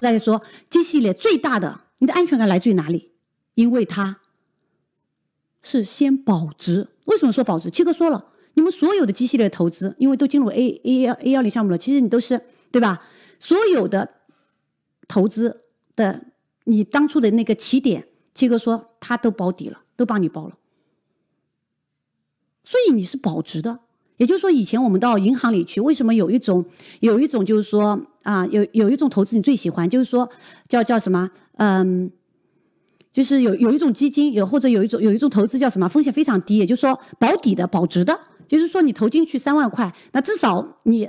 大家说，G 系列最大的你的安全感来自于哪里？因为它是先保值。为什么说保值？七哥说了，你们所有的机系列投资，因为都进入 A A A 幺零项目了，其实你都是对吧？所有的投资的你当初的那个起点，七哥说他都保底了，都帮你包了，所以你是保值的。也就是说，以前我们到银行里去，为什么有一种有一种就是说？啊，有有一种投资你最喜欢，就是说叫叫什么？嗯，就是有有一种基金，有或者有一种有一种投资叫什么？风险非常低，也就是说保底的、保值的，就是说你投进去三万块，那至少你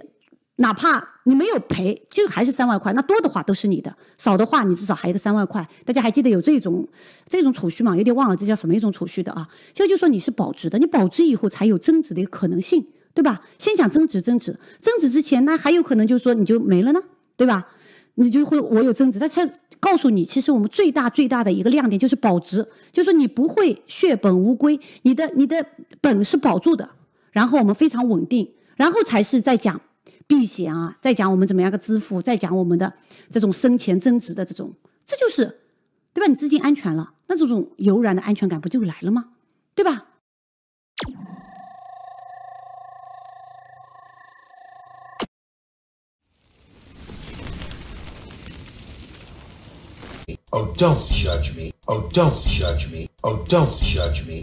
哪怕你没有赔，就还是三万块。那多的话都是你的，少的话你至少还有个三万块。大家还记得有这种这种储蓄吗？有点忘了，这叫什么一种储蓄的啊？就就说你是保值的，你保值以后才有增值的可能性。对吧？先讲增值，增值，增值之前那还有可能就是说你就没了呢，对吧？你就会我有增值，他才告诉你，其实我们最大最大的一个亮点就是保值，就说你不会血本无归，你的你的本是保住的，然后我们非常稳定，然后才是再讲避险啊，再讲我们怎么样个支付，再讲我们的这种生前增值的这种，这就是对吧？你资金安全了，那这种柔然的安全感不就来了吗？对吧？Oh, don't judge me. Oh, don't judge me. Oh, don't judge me.